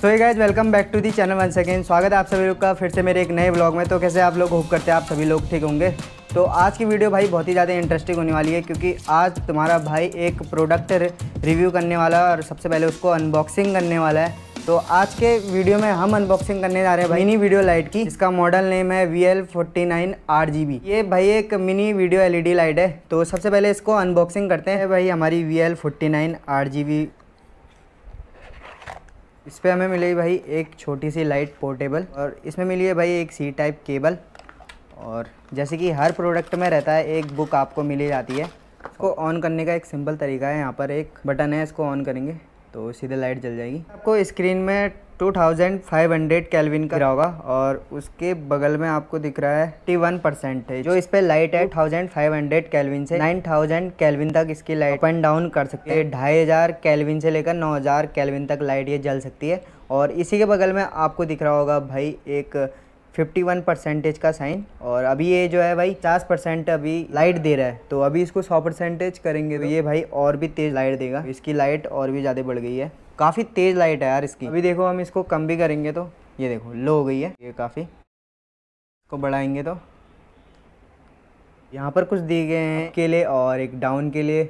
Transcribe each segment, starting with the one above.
सो ये guys welcome back to the channel one second स्वागत है आप सभी लोग का फिर से मेरे एक नए ब्लॉग में तो कैसे आप लोग होप करते हैं आप सभी लोग ठीक होंगे तो आज की वीडियो भाई बहुत ही ज़्यादा इंटरेस्टिंग होने वाली है क्योंकि आज तुम्हारा भाई एक प्रोडक्ट रिव्यू करने वाला है और सबसे पहले उसको अनबॉक्सिंग करने वाला है तो आज के वीडियो में हम अनबॉक्सिंग करने जा रहे हैं मिनी वीडियो लाइट की इसका मॉडल नेम है V L forty nine G B ये भाई एक मिनी वीडियो एलईडी लाइट है तो सबसे पहले इसको अनबॉक्सिंग करते हैं भाई हमारी V L forty nine G B इस पर हमें मिली भाई एक छोटी सी लाइट पोर्टेबल और इसमें मिली है भाई एक सी टाइप केबल और जैसे कि हर प्रोडक्ट में रहता है एक बुक आपको मिली जाती है इसको ऑन करने का एक सिंपल तरीका है यहाँ पर एक बटन है इसको ऑन करेंगे तो सीधे लाइट जल जाएगी आपको स्क्रीन में 2500 केल्विन का रहा होगा और उसके बगल में आपको दिख रहा है 51 परसेंट है जो इस पे लाइट है 2500 थाउजेंड कैलविन से 9000 कैलविन तक इसकी लाइट अप एंड डाउन कर सकते हैं ढाई हज़ार कैलविन से लेकर 9000 कैलविन तक लाइट ये जल सकती है और इसी के बगल में आपको दिख रहा होगा भाई एक फिफ्टी वन परसेंटेज का साइन और अभी ये जो है भाई पचास परसेंट अभी लाइट दे रहा है तो अभी इसको सौ परसेंटेज करेंगे तो ये भाई और भी तेज़ लाइट देगा इसकी लाइट और भी ज़्यादा बढ़ गई है काफ़ी तेज़ लाइट है यार इसकी अभी देखो हम इसको कम भी करेंगे तो ये देखो लो हो गई है ये काफ़ी इसको बढ़ाएंगे तो यहाँ पर कुछ दिए गए हैं के लिए और एक डाउन के लिए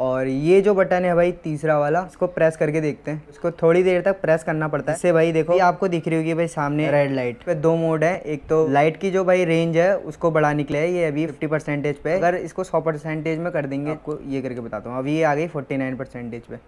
और ये जो बटन है भाई तीसरा वाला इसको प्रेस करके देखते हैं इसको थोड़ी देर तक प्रेस करना पड़ता है इससे भाई देखो ये आपको दिख रही होगी भाई सामने रेड लाइट पे दो मोड है एक तो लाइट की जो भाई रेंज है उसको बढ़ाने निकले है ये अभी फिफ्टी परसेंटेज पे अगर इसको सौ परसेंटेज में कर देंगे आपको ये करके बताता हूँ अभी ये आ गई फोर्टी नाइन परसेंटेज पे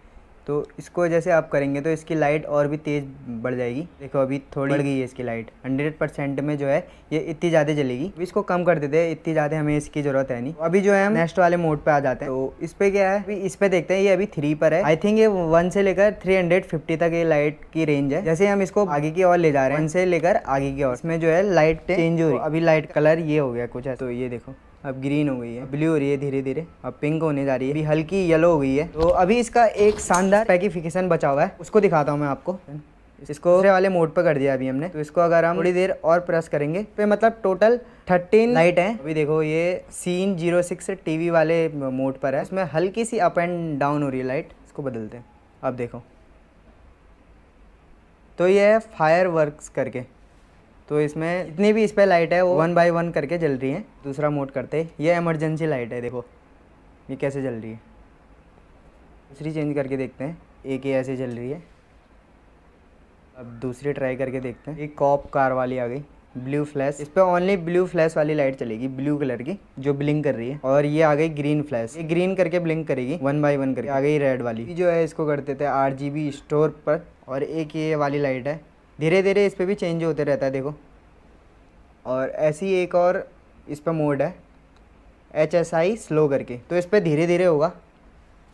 तो इसको जैसे आप करेंगे तो इसकी लाइट और भी तेज़ बढ़ जाएगी देखो अभी थोड़ी बढ़ गई है इसकी लाइट हंड्रेड परसेंट में जो है ये इतनी ज़्यादा जलेगी इसको कम कर देते हैं इतनी ज़्यादा हमें इसकी ज़रूरत है नहीं तो अभी जो है हम नेक्स्ट वाले मोड पे आ जाते हैं तो इस पर क्या है अभी इस पर देखते हैं ये अभी थ्री पर है आई थिंक ये वन से लेकर थ्री तक ये लाइट की रेंज है जैसे हम इसको आगे की ओर ले जा रहे हैं वन से लेकर आगे की ओर इसमें जो है लाइट चेंज हो रही तो अभी लाइट कलर ये हो गया कुछ है तो ये देखो अब ग्रीन हो गई है ब्लू हो रही है धीरे धीरे अब पिंक होने जा रही है अभी हल्की येलो हो गई है तो अभी इसका एक शानदार पैकिफिकेशन बचा हुआ है उसको दिखाता हूँ मैं आपको इसको दूसरे वाले मोड पर कर दिया अभी हमने तो इसको अगर हम थोड़ी देर और प्रेस करेंगे पे तो मतलब टोटल थर्टीन लाइट है अभी देखो ये सीन जीरो सिक्स टीवी वाले मोड पर है इसमें हल्की सी अप एंड डाउन हो रही है लाइट इसको बदलते हैं अब देखो तो ये है फायर वर्क करके तो इसमें जितनी भी इस पर लाइट है वो वन बाई वन करके जल रही है दूसरा मोड करते ये एमरजेंसी लाइट है देखो ये कैसे जल रही है दूसरी चेंज करके देखते हैं एक ही ऐसे जल रही है अब दूसरी ट्राई करके देखते हैं एक कॉप कार वाली आ गई ब्लू फ्लैश इस पर ओनली ब्लू फ्लैश वाली लाइट चलेगी ब्लू कलर की जो ब्लिंक कर रही है और ये आ गई ग्रीन फ्लैश ये ग्रीन करके ब्लिंक करेगी वन बाई वन करके आ गई रेड वाली जो है इसको करते थे आर स्टोर पर और एक ये वाली लाइट है धीरे धीरे इस पर भी चेंज होते रहता है देखो और ऐसी एक और इस पर मोड है एच एस आई स्लो करके तो इस पर धीरे धीरे होगा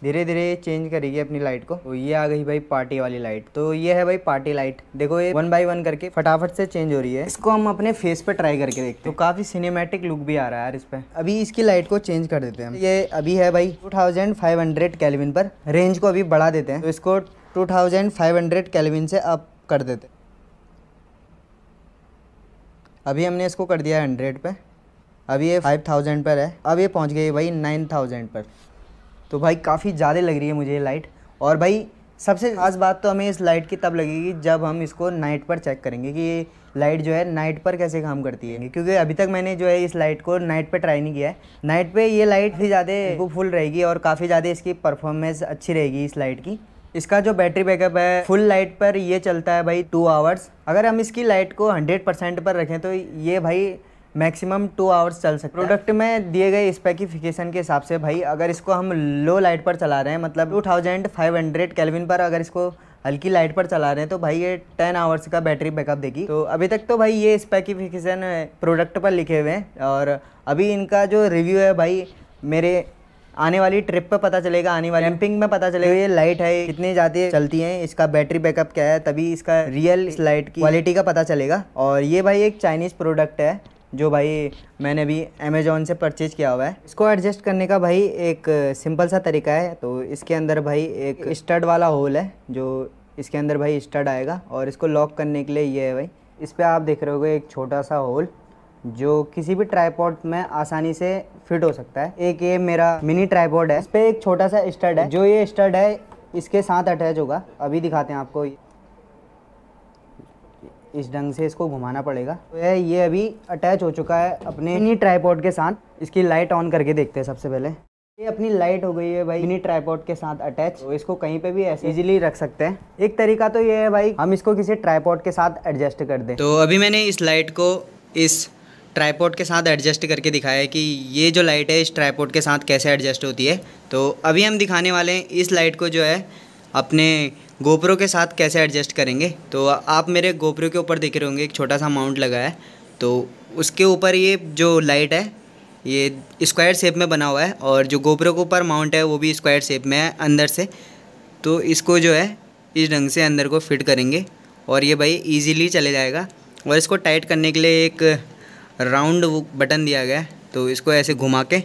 धीरे धीरे चेंज करेगी अपनी लाइट को तो ये आ गई भाई पार्टी वाली लाइट तो ये है भाई पार्टी लाइट देखो ये वन बाय वन करके फटाफट से चेंज हो रही है इसको हम अपने फेस पे ट्राई करके देखते हैं तो काफ़ी सिनेमैटिक लुक भी आ रहा है यार इस पर अभी इसकी लाइट को चेंज कर देते हैं ये अभी है भाई टू थाउजेंड पर रेंज को अभी बढ़ा देते हैं तो इसको टू थाउजेंड से अप कर देते अभी हमने इसको कर दिया हंड्रेड पर अभी ये फाइव थाउजेंड पर है अब ये पहुँच गई भाई नाइन थाउजेंड पर तो भाई काफ़ी ज़्यादा लग रही है मुझे ये लाइट और भाई सबसे खास बात तो हमें इस लाइट की तब लगेगी जब हम इसको नाइट पर चेक करेंगे कि ये लाइट जो है नाइट पर कैसे काम करती है क्योंकि अभी तक मैंने जो है इस लाइट को नाइट पर ट्राई नहीं किया है नाइट पर ये लाइट भी ज़्यादा फुल रहेगी और काफ़ी ज़्यादा इसकी परफॉर्मेंस अच्छी रहेगी इस लाइट की इसका जो बैटरी बैकअप है फुल लाइट पर ये चलता है भाई टू आवर्स अगर हम इसकी लाइट को हंड्रेड परसेंट पर रखें तो ये भाई मैक्सिमम टू आवर्स चल सकता है प्रोडक्ट में दिए गए स्पेसिफिकेशन के हिसाब से भाई अगर इसको हम लो लाइट पर चला रहे हैं मतलब two thousand five hundred kelvin पर अगर इसको हल्की लाइट पर चला रहे हैं तो भाई ये टेन आवर्स का बैटरी बैकअप देगी तो अभी तक तो भाई ये स्पेसिफिकेशन प्रोडक्ट पर लिखे हुए हैं और अभी इनका जो रिव्यू है भाई मेरे आने वाली ट्रिप पे पता चलेगा आने वाली कैंपिंग में पता चलेगा तो ये लाइट है कितनी ज़्यादा चलती है इसका बैटरी बैकअप क्या है तभी इसका रियल इस लाइट की क्वालिटी का पता चलेगा और ये भाई एक चाइनीज़ प्रोडक्ट है जो भाई मैंने अभी अमेज़ोन से परचेज किया हुआ है इसको एडजस्ट करने का भाई एक सिंपल सा तरीका है तो इसके अंदर भाई एक स्टड वाला होल है जो इसके अंदर भाई स्टड आएगा और इसको लॉक करने के लिए ये है भाई इस पर आप देख रहे हो एक छोटा सा होल जो किसी भी ट्राईपोर्ट में आसानी से फिट हो सकता है एक ये मेरा मिनी ट्राईपोर्ड है इस पर एक छोटा सा स्टड है जो ये स्टड है इसके साथ अटैच होगा अभी दिखाते हैं आपको इस ढंग से इसको घुमाना पड़ेगा तो ये अभी अटैच हो चुका है अपने मिनी ट्राईपॉड के साथ इसकी लाइट ऑन करके देखते हैं सबसे पहले ये अपनी लाइट हो गई है भाई मिनी ट्राईपॉड के साथ अटैच तो इसको कहीं पे भी ऐसे इजीली रख सकते हैं एक तरीका तो ये है भाई हम इसको किसी ट्राईपोर्ट के साथ एडजस्ट कर दें तो अभी मैंने इस लाइट को इस ट्राईपोर्ट के साथ एडजस्ट करके दिखाया है कि ये जो लाइट है इस ट्राईपोर्ट के साथ कैसे एडजस्ट होती है तो अभी हम दिखाने वाले हैं इस लाइट को जो है अपने गोप्रो के साथ कैसे एडजस्ट करेंगे तो आप मेरे गोप्रो के ऊपर देख रहे होंगे एक छोटा सा माउंट लगा है तो उसके ऊपर ये जो लाइट है ये स्क्वायर शेप में बना हुआ है और जो गोप्रो के ऊपर माउंट है वो भी स्क्वायर शेप में है अंदर से तो इसको जो है इस ढंग से अंदर को फिट करेंगे और ये भाई इजीली चले जाएगा और इसको टाइट करने के लिए एक राउंड बटन दिया गया है तो इसको ऐसे घुमा के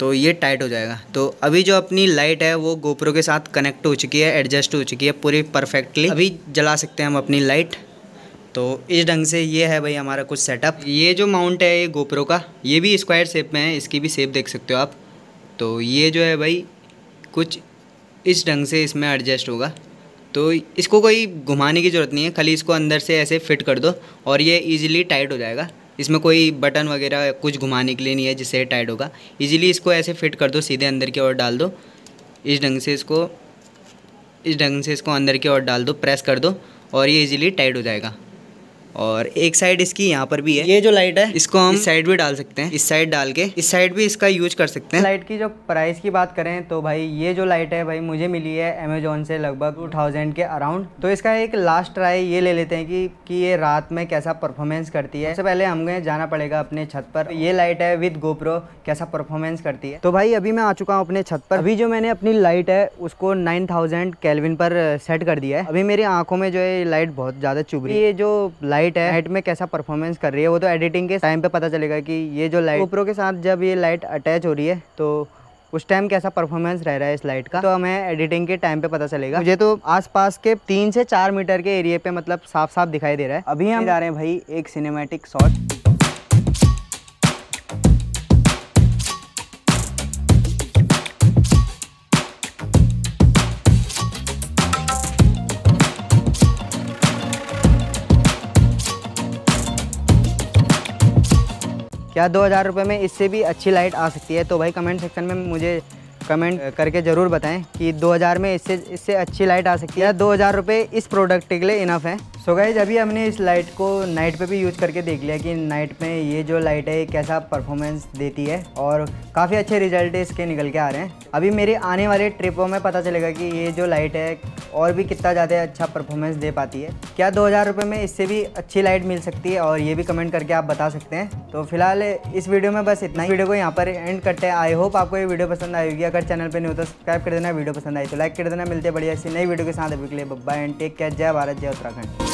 तो ये टाइट हो जाएगा तो अभी जो अपनी लाइट है वो गोप्रो के साथ कनेक्ट हो चुकी है एडजस्ट हो चुकी है पूरी परफेक्टली अभी जला सकते हैं हम अपनी लाइट तो इस ढंग से ये है भाई हमारा कुछ सेटअप ये जो माउंट है ये गोप्रो का ये भी स्क्वायर शेप में है इसकी भी शेप देख सकते हो आप तो ये जो है भाई कुछ इस ढंग से इसमें एडजस्ट होगा तो इसको कोई घुमाने की ज़रूरत नहीं है खाली इसको अंदर से ऐसे फिट कर दो और ये ईजिली टाइट हो जाएगा इसमें कोई बटन वगैरह कुछ घुमाने के लिए नहीं है जिससे टाइट होगा इजीली इसको ऐसे फिट कर दो सीधे अंदर की ओर डाल दो इस ढंग से इसको इस ढंग से इसको अंदर की ओर डाल दो प्रेस कर दो और ये इजीली टाइट हो जाएगा और एक साइड इसकी यहाँ पर भी है ये जो लाइट है इसको हम इस साइड भी डाल सकते हैं इस साइड डाल के इस साइड भी इसका यूज कर सकते हैं लाइट की जो प्राइस की बात करें तो भाई ये जो लाइट है भाई मुझे मिली है अमेजोन से लगभग टू थाउजेंड के अराउंड तो इसका एक लास्ट ट्राई ये ले लेते हैं कि कि ये रात में कैसा परफॉर्मेंस करती है सबसे पहले हमें जाना पड़ेगा अपने छत पर ये लाइट है विद गोप्रो कैसा परफॉर्मेंस करती है तो भाई अभी मैं आ चुका हूँ अपने छत पर अभी जो मैंने अपनी लाइट है उसको नाइन थाउजेंड पर सेट कर दिया है अभी मेरी आंखों में जो है लाइट बहुत ज़्यादा चुभ रही है ये जो लाइट लाइट है लाइट में कैसा परफॉर्मेंस कर रही है वो तो एडिटिंग के टाइम पे पता चलेगा कि ये जो लाइट ओप्रो के साथ जब ये लाइट अटैच हो रही है तो उस टाइम कैसा परफॉर्मेंस रह रहा है इस लाइट का तो हमें एडिटिंग के टाइम पे पता चलेगा मुझे तो आसपास के तीन से चार मीटर के एरिया पे मतलब साफ साफ दिखाई दे रहा है अभी हम जा रहे हैं भाई एक सिनेमेटिक शॉट क्या दो हज़ार रुपये में इससे भी अच्छी लाइट आ सकती है तो भाई कमेंट सेक्शन में मुझे कमेंट करके ज़रूर बताएं कि 2000 में इससे इससे अच्छी लाइट आ सकती है दो हज़ार रुपये इस प्रोडक्ट के लिए इनफ है सो so गाइज अभी हमने इस लाइट को नाइट पे भी यूज़ करके देख लिया कि नाइट में ये जो लाइट है कैसा परफॉर्मेंस देती है और काफ़ी अच्छे रिजल्ट इसके निकल के आ रहे हैं अभी मेरे आने वाले ट्रिपों में पता चलेगा कि ये जो लाइट है और भी कितना ज़्यादा अच्छा परफॉर्मेंस दे पाती है क्या दो हज़ार में इससे भी अच्छी लाइट मिल सकती है और ये भी कमेंट करके आप बता सकते हैं तो फिलहाल इस वीडियो में बस इतना ही वीडियो को यहाँ पर एंड करते हैं आई होप आपको ये वीडियो पसंद आएगी अगर चैनल पर नहीं हो तो सब्सक्राइब कर देना वीडियो पसंद आई तो लाइक कर देना मिलते बढ़िया ऐसी नई वीडियो के साथ अभी के लिए बब्बा एंड टेक केयर जय भारत जय उत्तराखंड